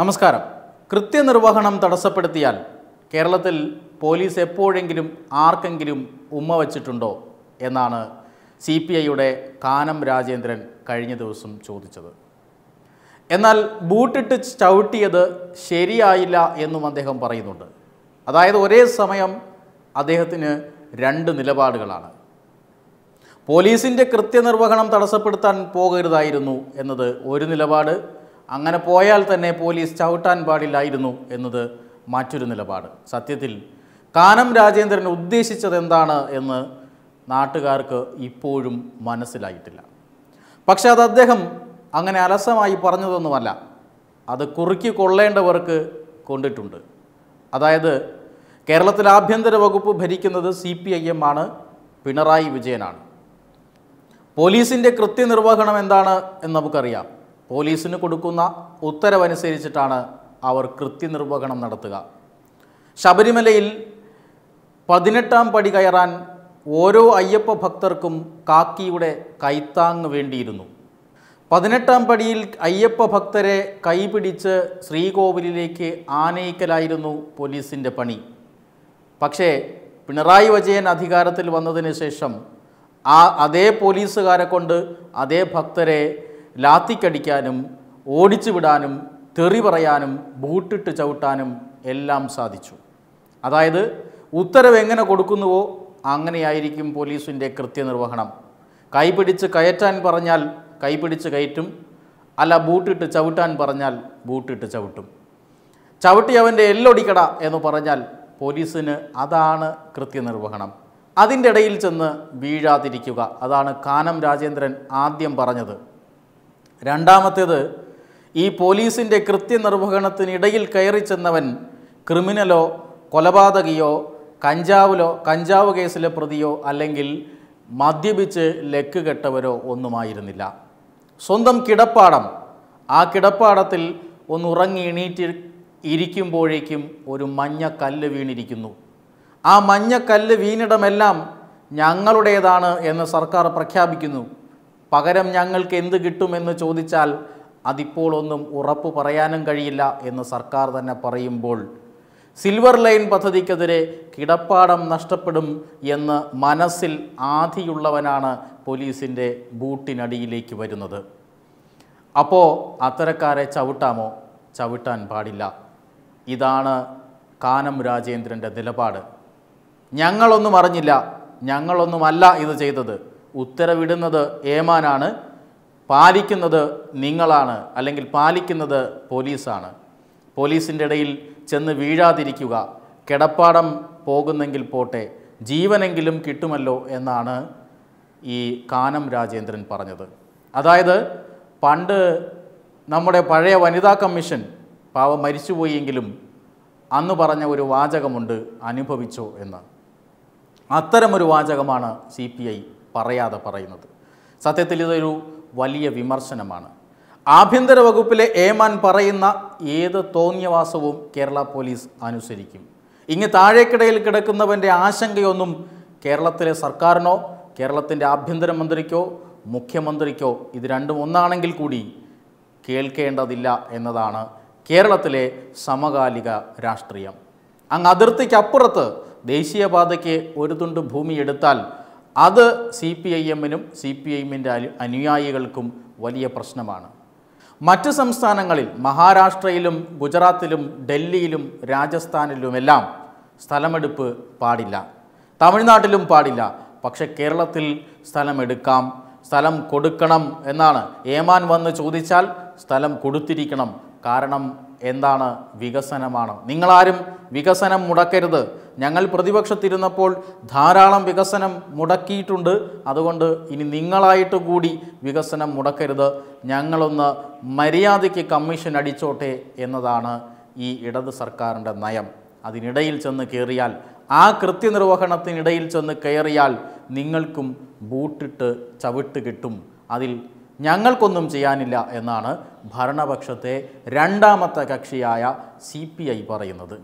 നമസ്കാരം കൃത്യനിർവഹണം തടസ്സപ്പെടുത്തിയാൽ കേരളത്തിൽ പോലീസ് എപ്പോഴെങ്കിലും ആർക്കെങ്കിലും ഉമ്മ വച്ചിട്ടുണ്ടോ എന്നാണ് സി പി ഐയുടെ കാനം രാജേന്ദ്രൻ കഴിഞ്ഞ ദിവസം ചോദിച്ചത് എന്നാൽ ബൂട്ടിട്ട് ചവിട്ടിയത് ശരിയായില്ല എന്നും അദ്ദേഹം പറയുന്നുണ്ട് അതായത് ഒരേ സമയം അദ്ദേഹത്തിന് രണ്ട് നിലപാടുകളാണ് പോലീസിൻ്റെ കൃത്യനിർവഹണം തടസ്സപ്പെടുത്താൻ പോകരുതായിരുന്നു എന്നത് ഒരു നിലപാട് അങ്ങനെ പോയാൽ തന്നെ പോലീസ് ചവിട്ടാൻ പാടില്ലായിരുന്നു എന്നത് മറ്റൊരു നിലപാട് സത്യത്തിൽ കാനം രാജേന്ദ്രൻ ഉദ്ദേശിച്ചത് എന്താണ് എന്ന് നാട്ടുകാർക്ക് ഇപ്പോഴും മനസ്സിലായിട്ടില്ല പക്ഷെ അത് അദ്ദേഹം അങ്ങനെ അലസമായി പറഞ്ഞതൊന്നുമല്ല അത് കുറുക്കി കൊള്ളേണ്ടവർക്ക് കൊണ്ടിട്ടുണ്ട് അതായത് കേരളത്തിൽ ആഭ്യന്തര വകുപ്പ് ഭരിക്കുന്നത് സി പി ഐ എം ആണ് പിണറായി വിജയനാണ് പോലീസിൻ്റെ കൃത്യനിർവഹണം എന്താണ് എന്ന് നമുക്കറിയാം പോലീസിന് കൊടുക്കുന്ന ഉത്തരവനുസരിച്ചിട്ടാണ് അവർ കൃത്യനിർവഹണം നടത്തുക ശബരിമലയിൽ പതിനെട്ടാം പടി കയറാൻ ഓരോ അയ്യപ്പ ഭക്തർക്കും കാക്കിയുടെ കൈത്താങ് വേണ്ടിയിരുന്നു പതിനെട്ടാം പടിയിൽ അയ്യപ്പ ഭക്തരെ കൈപിടിച്ച് ശ്രീകോവിലേക്ക് ആനയിക്കലായിരുന്നു പോലീസിൻ്റെ പണി പക്ഷേ പിണറായി വിജയൻ അധികാരത്തിൽ വന്നതിന് ശേഷം ആ അതേ പോലീസുകാരെ കൊണ്ട് അതേ ഭക്തരെ ലാത്തിക്കടിക്കാനും ഓടിച്ചു വിടാനും തെറി പറയാനും ബൂട്ടിട്ട് ചവിട്ടാനും എല്ലാം സാധിച്ചു അതായത് ഉത്തരവ് എങ്ങനെ കൊടുക്കുന്നുവോ അങ്ങനെയായിരിക്കും പോലീസിൻ്റെ കൃത്യനിർവഹണം കൈപിടിച്ച് കയറ്റാൻ പറഞ്ഞാൽ കൈപിടിച്ച് കയറ്റും അല്ല ബൂട്ടിട്ട് ചവിട്ടാൻ പറഞ്ഞാൽ ബൂട്ടിട്ട് ചവിട്ടും ചവിട്ടി അവൻ്റെ എല്ലൊടിക്കട എന്ന് പറഞ്ഞാൽ പോലീസിന് അതാണ് കൃത്യനിർവഹണം അതിൻ്റെ ഇടയിൽ ചെന്ന് വീഴാതിരിക്കുക അതാണ് കാനം രാജേന്ദ്രൻ ആദ്യം പറഞ്ഞത് രണ്ടാമത്തേത് ഈ പോലീസിൻ്റെ കൃത്യനിർവഹണത്തിനിടയിൽ കയറി ചെന്നവൻ ക്രിമിനലോ കൊലപാതകിയോ കഞ്ചാവിലോ കഞ്ചാവ് കേസിലെ പ്രതിയോ അല്ലെങ്കിൽ മദ്യപിച്ച് ലെക്ക് കെട്ടവരോ ഒന്നുമായിരുന്നില്ല സ്വന്തം കിടപ്പാടം ആ കിടപ്പാടത്തിൽ ഒന്ന് ഉറങ്ങി എണീറ്റ് ഇരിക്കുമ്പോഴേക്കും ഒരു മഞ്ഞ കല്ല് വീണിരിക്കുന്നു ആ മഞ്ഞ കല്ല് വീണിടമെല്ലാം ഞങ്ങളുടേതാണ് എന്ന് സർക്കാർ പ്രഖ്യാപിക്കുന്നു പകരം ഞങ്ങൾക്ക് എന്ത് കിട്ടുമെന്ന് ചോദിച്ചാൽ അതിപ്പോൾ ഒന്നും ഉറപ്പ് പറയാനും കഴിയില്ല എന്ന് സർക്കാർ തന്നെ പറയുമ്പോൾ സിൽവർ ലൈൻ പദ്ധതിക്കെതിരെ കിടപ്പാടം നഷ്ടപ്പെടും എന്ന് മനസ്സിൽ ആധിയുള്ളവനാണ് പോലീസിൻ്റെ ബൂട്ടിനടിയിലേക്ക് വരുന്നത് അപ്പോൾ അത്തരക്കാരെ ചവിട്ടാമോ ചവിട്ടാൻ പാടില്ല ഇതാണ് കാനം രാജേന്ദ്രൻ്റെ നിലപാട് ഞങ്ങളൊന്നും അറിഞ്ഞില്ല ഞങ്ങളൊന്നുമല്ല ഇത് ചെയ്തത് ഉത്തരവിടുന്നത് ഏമാനാണ് പാലിക്കുന്നത് നിങ്ങളാണ് അല്ലെങ്കിൽ പാലിക്കുന്നത് പോലീസാണ് പോലീസിൻ്റെ ഇടയിൽ ചെന്ന് വീഴാതിരിക്കുക കിടപ്പാടം പോകുന്നെങ്കിൽ പോട്ടെ ജീവനെങ്കിലും കിട്ടുമല്ലോ എന്നാണ് ഈ കാനം രാജേന്ദ്രൻ പറഞ്ഞത് അതായത് പണ്ട് നമ്മുടെ പഴയ വനിതാ കമ്മീഷൻ പാവ മരിച്ചുപോയെങ്കിലും അന്ന് പറഞ്ഞ ഒരു വാചകമുണ്ട് അനുഭവിച്ചോ എന്ന് അത്തരമൊരു വാചകമാണ് സി പി ഐ പറയാതെ പറയുന്നത് സത്യത്തിൽ ഇതൊരു വലിയ വിമർശനമാണ് ആഭ്യന്തര വകുപ്പിലെ ഏമാൻ പറയുന്ന ഏത് തോന്നിയവാസവും കേരള പോലീസ് അനുസരിക്കും ഇങ്ങ് താഴേക്കിടയിൽ കിടക്കുന്നവൻ്റെ ആശങ്കയൊന്നും കേരളത്തിലെ സർക്കാരിനോ കേരളത്തിൻ്റെ ആഭ്യന്തരമന്ത്രിക്കോ മുഖ്യമന്ത്രിക്കോ ഇത് രണ്ടും ഒന്നാണെങ്കിൽ കൂടി കേൾക്കേണ്ടതില്ല എന്നതാണ് കേരളത്തിലെ സമകാലിക രാഷ്ട്രീയം അങ്ങ് അതിർത്തിക്കപ്പുറത്ത് ദേശീയപാതയ്ക്ക് ഒരു തുണ്ട് ഭൂമി എടുത്താൽ അത് സി പി ഐ എമ്മിനും സി പി ഐ എമ്മിൻ്റെ അനുയായികൾക്കും വലിയ പ്രശ്നമാണ് മറ്റ് സംസ്ഥാനങ്ങളിൽ മഹാരാഷ്ട്രയിലും ഗുജറാത്തിലും ഡൽഹിയിലും രാജസ്ഥാനിലുമെല്ലാം സ്ഥലമെടുപ്പ് പാടില്ല തമിഴ്നാട്ടിലും പാടില്ല പക്ഷെ കേരളത്തിൽ സ്ഥലമെടുക്കാം സ്ഥലം കൊടുക്കണം എന്നാണ് ഏമാൻ വന്ന് ചോദിച്ചാൽ സ്ഥലം കൊടുത്തിരിക്കണം കാരണം എന്താണ് വികസനമാണ് നിങ്ങളാരും വികസനം മുടക്കരുത് ഞങ്ങൾ പ്രതിപക്ഷത്തിരുന്നപ്പോൾ ധാരാളം വികസനം മുടക്കിയിട്ടുണ്ട് അതുകൊണ്ട് ഇനി നിങ്ങളായിട്ട് കൂടി വികസനം മുടക്കരുത് ഞങ്ങളൊന്ന് മര്യാദയ്ക്ക് കമ്മീഷൻ അടിച്ചോട്ടെ എന്നതാണ് ഈ ഇടത് സർക്കാരിൻ്റെ നയം അതിനിടയിൽ ചെന്ന് കയറിയാൽ ആ കൃത്യനിർവഹണത്തിനിടയിൽ ചെന്ന് കയറിയാൽ നിങ്ങൾക്കും ബൂട്ടിട്ട് ചവിട്ട് കിട്ടും അതിൽ ഞങ്ങൾക്കൊന്നും ചെയ്യാനില്ല എന്നാണ് ഭരണപക്ഷത്തെ രണ്ടാമത്തെ കക്ഷിയായ സി പി ഐ പറയുന്നത്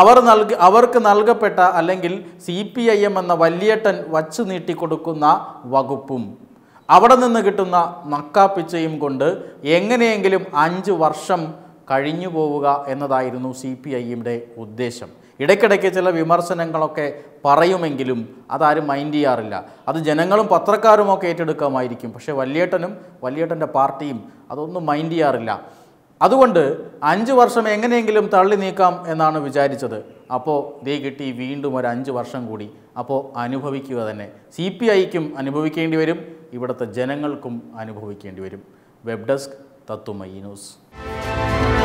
അവർ നൽകി അവർക്ക് നൽകപ്പെട്ട അല്ലെങ്കിൽ സി പി ഐ എം എന്ന വല്യേട്ടൻ വച്ചു നീട്ടിക്കൊടുക്കുന്ന വകുപ്പും അവിടെ നിന്ന് കിട്ടുന്ന നക്കാപ്പിച്ചയും കൊണ്ട് എങ്ങനെയെങ്കിലും അഞ്ച് വർഷം കഴിഞ്ഞു പോവുക എന്നതായിരുന്നു സി പി ഐയുടെ ഉദ്ദേശം ഇടയ്ക്കിടയ്ക്ക് ചില വിമർശനങ്ങളൊക്കെ പറയുമെങ്കിലും അതാരും മൈൻഡ് ചെയ്യാറില്ല അത് ജനങ്ങളും പത്രക്കാരുമൊക്കെ ഏറ്റെടുക്കാമായിരിക്കും പക്ഷേ വല്യേട്ടനും വല്യേട്ടൻ്റെ പാർട്ടിയും അതൊന്നും മൈൻഡ് ചെയ്യാറില്ല അതുകൊണ്ട് അഞ്ച് വർഷം എങ്ങനെയെങ്കിലും തള്ളി നീക്കാം എന്നാണ് വിചാരിച്ചത് അപ്പോൾ ദേ കിട്ടി വീണ്ടും ഒരു അഞ്ച് വർഷം കൂടി അപ്പോൾ അനുഭവിക്കുക തന്നെ സി പി ഐക്കും അനുഭവിക്കേണ്ടി വരും ഇവിടുത്തെ ജനങ്ങൾക്കും അനുഭവിക്കേണ്ടി വരും വെബ് ഡെസ്ക് തത്തുമൈ ന്യൂസ്